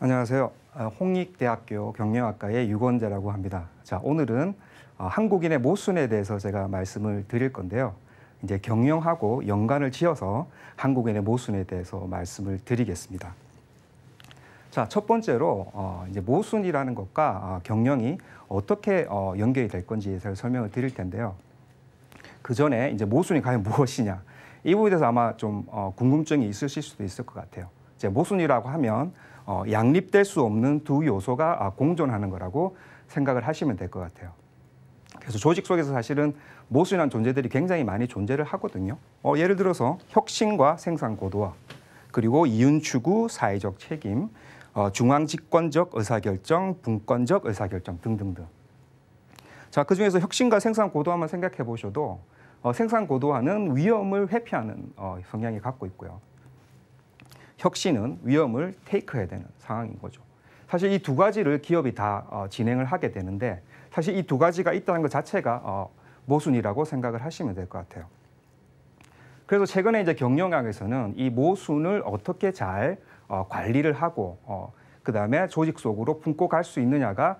안녕하세요. 아, 홍익대학교 경영학과의 유건재라고 합니다. 자, 오늘은 어, 한국인의 모순에 대해서 제가 말씀을 드릴 건데요. 이제 경영하고 연관을 지어서 한국인의 모순에 대해서 말씀을 드리겠습니다. 자, 첫 번째로 어, 이제 모순이라는 것과 아, 경영이 어떻게 어, 연결이 될 건지에 대 설명을 드릴 텐데요. 그 전에 이제 모순이 과연 무엇이냐 이 부분에 대해서 아마 좀 궁금증이 있으실 수도 있을 것 같아요. 이제 모순이라고 하면 어, 양립될 수 없는 두 요소가 아, 공존하는 거라고 생각을 하시면 될 것 같아요. 그래서 조직 속에서 사실은 모순한 존재들이 굉장히 많이 존재를 하거든요. 어, 예를 들어서 혁신과 생산 고도화, 그리고 이윤 추구, 사회적 책임, 어, 중앙 집권적 의사결정, 분권적 의사결정 등등등. 자, 그 중에서 혁신과 생산 고도화만 생각해 보셔도 어, 생산 고도화는 위험을 회피하는 어, 성향이 갖고 있고요. 혁신은 위험을 테이크해야 되는 상황인 거죠. 사실 이 두 가지를 기업이 다 어, 진행을 하게 되는데 사실 이 두 가지가 있다는 것 자체가 어, 모순이라고 생각을 하시면 될 것 같아요. 그래서 최근에 이제 경영학에서는 이 모순을 어떻게 잘 어, 관리를 하고 어, 그 다음에 조직 속으로 품고 갈 수 있느냐가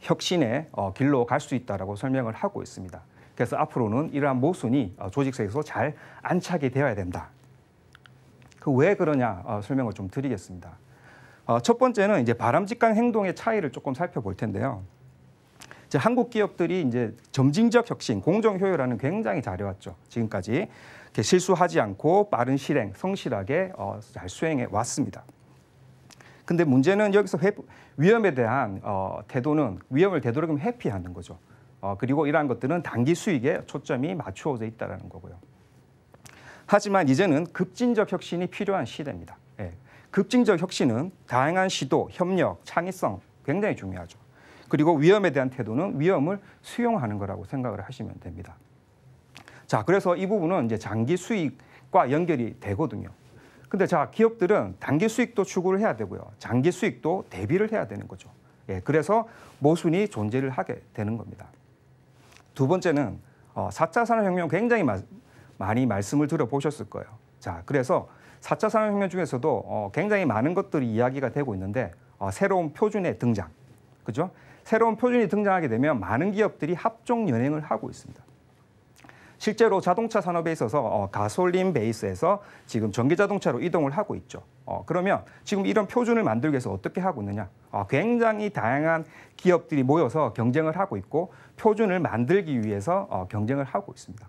혁신의 어, 길로 갈 수 있다라고 설명을 하고 있습니다. 그래서 앞으로는 이러한 모순이 어, 조직에서 잘 안착이 되어야 된다. 그왜 그러냐 어, 설명을 좀 드리겠습니다. 어, 첫 번째는 이제 바람직한 행동의 차이를 조금 살펴볼 텐데요. 이제 한국 기업들이 이제 점진적 혁신, 공정 효율화는 굉장히 잘해왔죠. 지금까지 실수하지 않고 빠른 실행, 성실하게 어, 잘 수행해 왔습니다. 근데 문제는 여기서 회 위험에 대한 어, 태도는 위험을 되도록이면 회피하는 거죠. 어, 그리고 이러한 것들은 단기 수익에 초점이 맞추어져 있다는 거고요. 하지만 이제는 급진적 혁신이 필요한 시대입니다. 예. 급진적 혁신은 다양한 시도, 협력, 창의성 굉장히 중요하죠. 그리고 위험에 대한 태도는 위험을 수용하는 거라고 생각을 하시면 됩니다. 자, 그래서 이 부분은 이제 장기 수익과 연결이 되거든요. 근데 자, 기업들은 단기 수익도 추구를 해야 되고요. 장기 수익도 대비를 해야 되는 거죠. 예, 그래서 모순이 존재를 하게 되는 겁니다. 두 번째는 어, 4차 산업혁명 굉장히 많이 말씀을 들어보셨을 거예요. 자, 그래서 4차 산업혁명 중에서도 어, 굉장히 많은 것들이 이야기가 되고 있는데 어, 새로운 표준의 등장, 그죠? 새로운 표준이 등장하게 되면 많은 기업들이 합종 연행을 하고 있습니다. 실제로 자동차 산업에 있어서 어, 가솔린 베이스에서 지금 전기 자동차로 이동을 하고 있죠. 어, 그러면 지금 이런 표준을 만들기 위해서 어떻게 하고 있느냐? 어, 굉장히 다양한 기업들이 모여서 경쟁을 하고 있고 표준을 만들기 위해서 어, 경쟁을 하고 있습니다.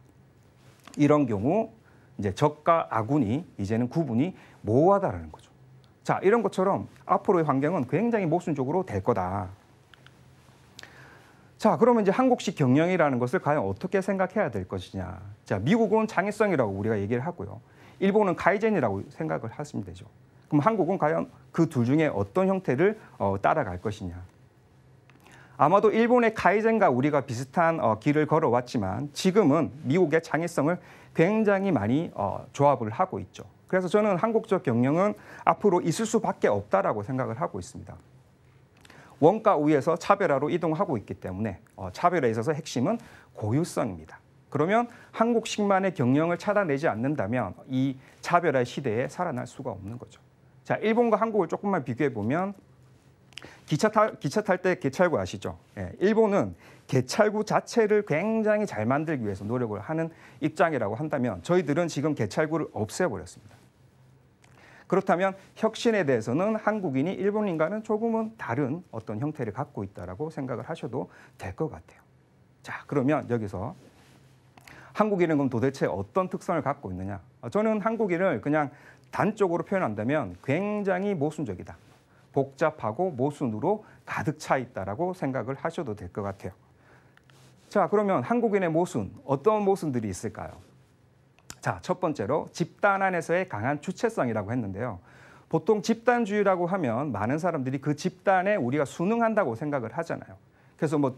이런 경우 이제 적과 아군이 이제는 구분이 모호하다라는 거죠. 자, 이런 것처럼 앞으로의 환경은 굉장히 모순적으로 될 거다. 자, 그러면 이제 한국식 경영이라는 것을 과연 어떻게 생각해야 될 것이냐. 자, 미국은 창의성이라고 우리가 얘기를 하고요. 일본은 가이젠이라고 생각을 하시면 되죠. 그럼 한국은 과연 그 둘 중에 어떤 형태를 어, 따라갈 것이냐. 아마도 일본의 카이젠과 우리가 비슷한 어, 길을 걸어왔지만 지금은 미국의 창의성을 굉장히 많이 어, 조합을 하고 있죠. 그래서 저는 한국적 경영은 앞으로 있을 수밖에 없다라고 생각을 하고 있습니다. 원가 우위에서 차별화로 이동하고 있기 때문에 어, 차별화에 있어서 핵심은 고유성입니다. 그러면 한국식만의 경영을 찾아내지 않는다면 이 차별화 시대에 살아날 수가 없는 거죠. 자, 일본과 한국을 조금만 비교해 보면 기차 탈 기차 탈 때 개찰구 아시죠? 예, 일본은 개찰구 자체를 굉장히 잘 만들기 위해서 노력을 하는 입장이라고 한다면 저희들은 지금 개찰구를 없애버렸습니다. 그렇다면 혁신에 대해서는 한국인이 일본인과는 조금은 다른 어떤 형태를 갖고 있다라고 생각을 하셔도 될 것 같아요. 자, 그러면 여기서 한국인은 그럼 도대체 어떤 특성을 갖고 있느냐? 저는 한국인을 그냥 단적으로 표현한다면 굉장히 모순적이다. 복잡하고 모순으로 가득 차 있다라고 생각을 하셔도 될 것 같아요. 자, 그러면 한국인의 모순 어떤 모순들이 있을까요? 자, 첫 번째로 집단 안에서의 강한 주체성이라고 했는데요. 보통 집단주의라고 하면 많은 사람들이 그 집단에 우리가 순응한다고 생각을 하잖아요. 그래서 뭐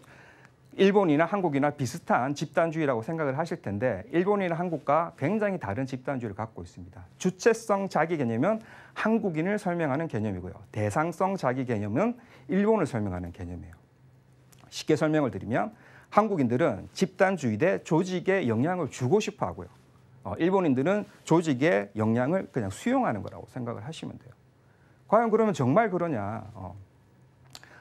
일본이나 한국이나 비슷한 집단주의라고 생각을 하실 텐데 일본이나 한국과 굉장히 다른 집단주의를 갖고 있습니다. 주체성 자기 개념은 한국인을 설명하는 개념이고요. 대상성 자기 개념은 일본을 설명하는 개념이에요. 쉽게 설명을 드리면 한국인들은 집단주의 대 조직에 영향을 주고 싶어 하고요. 어, 일본인들은 조직의 영향을 그냥 수용하는 거라고 생각을 하시면 돼요. 과연 그러면 정말 그러냐? 어.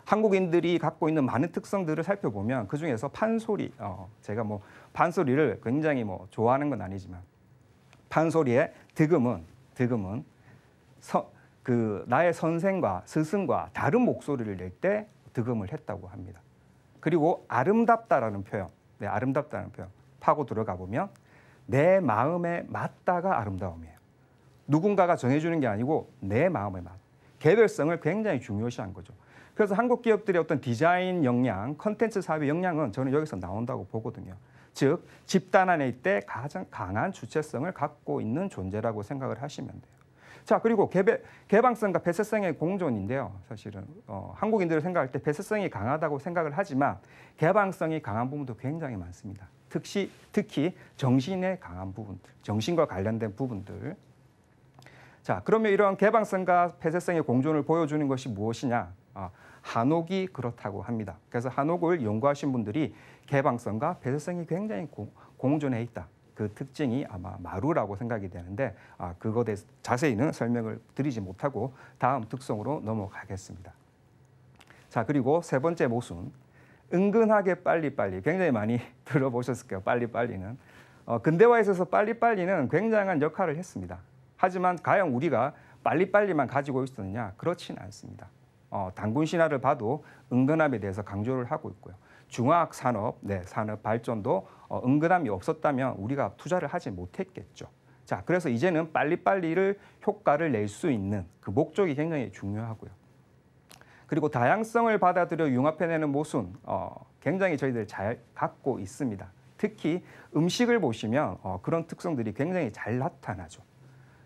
한국인들이 갖고 있는 많은 특성들을 살펴보면 그 중에서 판소리, 어, 제가 뭐 판소리를 굉장히 뭐 좋아하는 건 아니지만 판소리의 득음은 득음은 서, 그 나의 선생과 스승과 다른 목소리를 낼 때 득음을 했다고 합니다. 그리고 아름답다라는 표현, 네, 아름답다는 표현 파고 들어가 보면 내 마음에 맞다가 아름다움이에요. 누군가가 정해주는 게 아니고 내 마음에 맞. 개별성을 굉장히 중요시한 거죠. 그래서 한국 기업들의 어떤 디자인 역량, 컨텐츠 사업의 역량은 저는 여기서 나온다고 보거든요. 즉 집단 안에 있때 가장 강한 주체성을 갖고 있는 존재라고 생각을 하시면 돼요. 자 그리고 개배, 개방성과 폐쇄성의 공존인데요. 사실은 어, 한국인들을 생각할 때폐쇄성이 강하다고 생각을 하지만 개방성이 강한 부분도 굉장히 많습니다. 특히 특히 정신의 강한 부분들, 정신과 관련된 부분들. 자 그러면 이런 개방성과 폐쇄성의 공존을 보여주는 것이 무엇이냐? 어, 한옥이 그렇다고 합니다. 그래서 한옥을 연구하신 분들이 개방성과 배설성이 굉장히 고, 공존해 있다. 그 특징이 아마 마루라고 생각이 되는데 아, 그것에 대해서 자세히는 설명을 드리지 못하고 다음 특성으로 넘어가겠습니다. 자 그리고 세 번째 모순 은근하게 빨리빨리 굉장히 많이 들어보셨을 거예요. 빨리빨리는 어, 근대화에 있어서 빨리빨리는 굉장한 역할을 했습니다. 하지만 과연 우리가 빨리빨리만 가지고 있었느냐 그렇지는 않습니다. 어, 단군 신화를 봐도 은근함에 대해서 강조를 하고 있고요. 중화학 산업, 네, 산업 발전도 어, 은근함이 없었다면 우리가 투자를 하지 못했겠죠. 자, 그래서 이제는 빨리빨리를 효과를 낼 수 있는 그 목적이 굉장히 중요하고요. 그리고 다양성을 받아들여 융합해내는 모순, 어, 굉장히 저희들 잘 갖고 있습니다. 특히 음식을 보시면 어, 그런 특성들이 굉장히 잘 나타나죠.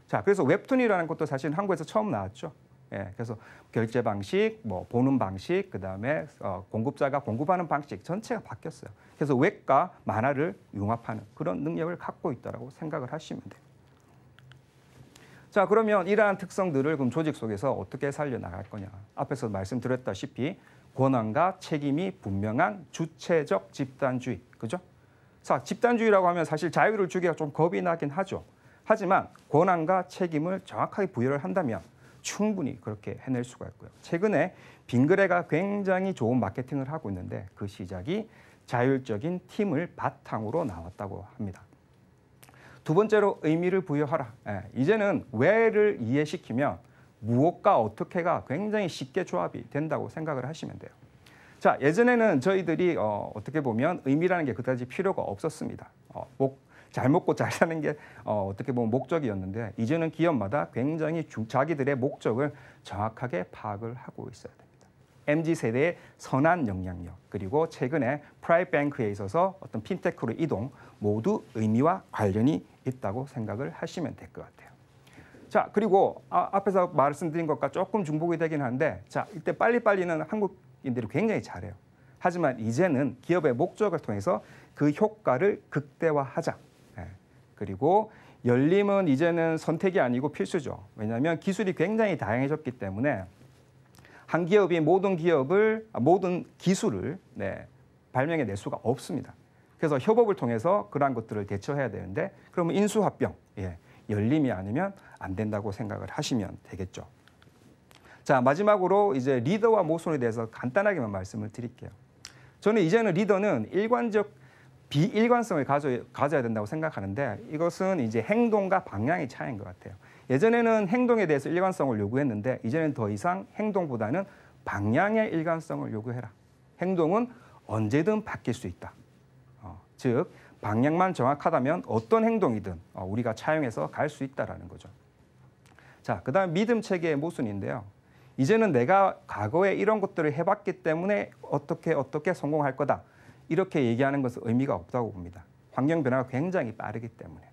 자, 그래서 웹툰이라는 것도 사실 한국에서 처음 나왔죠. 예, 그래서 결제 방식, 뭐 보는 방식, 그 다음에 어, 공급자가 공급하는 방식 전체가 바뀌었어요. 그래서 웹과 만화를 융합하는 그런 능력을 갖고 있다고 생각을 하시면 돼요. 자 그러면 이러한 특성들을 그럼 조직 속에서 어떻게 살려나갈 거냐 앞에서 말씀드렸다시피 권한과 책임이 분명한 주체적 집단주의 그죠? 자 집단주의라고 하면 사실 자유를 주기가 좀 겁이 나긴 하죠 하지만 권한과 책임을 정확하게 부여를 한다면 충분히 그렇게 해낼 수가 있고요. 최근에 빙그레가 굉장히 좋은 마케팅을 하고 있는데 그 시작이 자율적인 팀을 바탕으로 나왔다고 합니다. 두 번째로 의미를 부여하라. 예, 이제는 왜를 이해시키면 무엇과 어떻게가 굉장히 쉽게 조합이 된다고 생각을 하시면 돼요. 자, 예전에는 저희들이 어, 떻게 보면 의미라는 게 그다지 필요가 없었습니다. 어, 목, 잘 먹고 잘 사는 게 어, 어떻게 보면 목적이었는데 이제는 기업마다 굉장히 자기들의 목적을 정확하게 파악을 하고 있어야 됩니다. MZ 세대의 선한 영향력 그리고 최근에 프라이뱅크에 있어서 어떤 핀테크로 이동 모두 의미와 관련이 있다고 생각을 하시면 될 것 같아요. 자 그리고 아, 앞에서 말씀드린 것과 조금 중복이 되긴 한데 자 이때 빨리빨리는 한국인들이 굉장히 잘해요. 하지만 이제는 기업의 목적을 통해서 그 효과를 극대화하자. 그리고 열림은 이제는 선택이 아니고 필수죠. 왜냐하면 기술이 굉장히 다양해졌기 때문에 한 기업이 모든 기업을 아, 모든 기술을 네, 발명해 낼 수가 없습니다. 그래서 협업을 통해서 그러한 것들을 대처해야 되는데 그러면 인수합병 예, 열림이 아니면 안 된다고 생각을 하시면 되겠죠. 자 마지막으로 이제 리더와 모순에 대해서 간단하게만 말씀을 드릴게요. 저는 이제는 리더는 일관적 비일관성을 가져, 가져야 된다고 생각하는데 이것은 이제 행동과 방향의 차이인 것 같아요. 예전에는 행동에 대해서 일관성을 요구했는데 이제는 더 이상 행동보다는 방향의 일관성을 요구해라. 행동은 언제든 바뀔 수 있다. 어, 즉 방향만 정확하다면 어떤 행동이든 어, 우리가 차용해서 갈 수 있다라는 거죠. 자, 그다음 믿음 체계의 모순인데요. 이제는 내가 과거에 이런 것들을 해봤기 때문에 어떻게 어떻게 성공할 거다. 이렇게 얘기하는 것은 의미가 없다고 봅니다. 환경 변화가 굉장히 빠르기 때문에.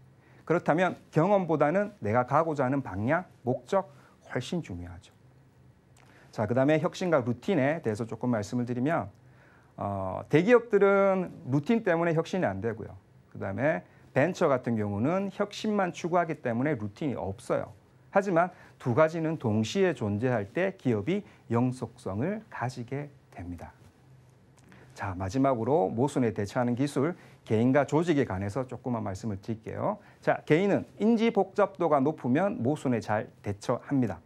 그렇다면 경험보다는 내가 가고자 하는 방향, 목적 훨씬 중요하죠. 자, 그다음에 혁신과 루틴에 대해서 조금 말씀을 드리면 어, 대기업들은 루틴 때문에 혁신이 안 되고요. 그다음에 벤처 같은 경우는 혁신만 추구하기 때문에 루틴이 없어요. 하지만 두 가지는 동시에 존재할 때 기업이 영속성을 가지게 됩니다. 자, 마지막으로 모순에 대처하는 기술, 개인과 조직에 관해서 조금만 말씀을 드릴게요. 자, 개인은 인지 복잡도가 높으면 모순에 잘 대처합니다.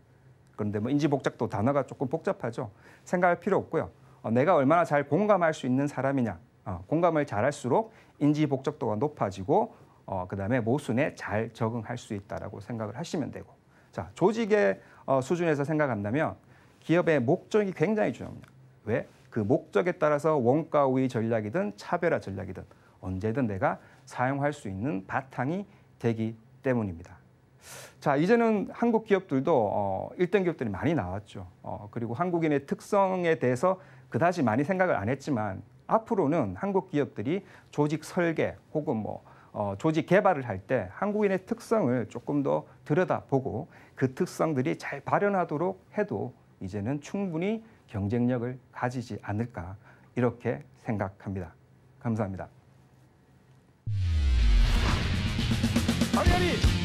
그런데 뭐 인지 복잡도 단어가 조금 복잡하죠. 생각할 필요 없고요. 어, 내가 얼마나 잘 공감할 수 있는 사람이냐. 어, 공감을 잘할수록 인지 복잡도가 높아지고 어, 그다음에 모순에 잘 적응할 수 있다라고 생각을 하시면 되고. 자, 조직의 어, 수준에서 생각한다면 기업의 목적이 굉장히 중요합니다. 왜? 그 목적에 따라서 원가 우위 전략이든 차별화 전략이든 언제든 내가 사용할 수 있는 바탕이 되기 때문입니다. 자, 이제는 한국 기업들도 어, 1등 기업들이 많이 나왔죠. 어, 그리고 한국인의 특성에 대해서 그다지 많이 생각을 안 했지만 앞으로는 한국 기업들이 조직 설계 혹은 뭐 어, 조직 개발을 할 때 한국인의 특성을 조금 더 들여다보고 그 특성들이 잘 발현하도록 해도 이제는 충분히 경쟁력을 가지지 않을까 이렇게 생각합니다. 감사합니다. 박연희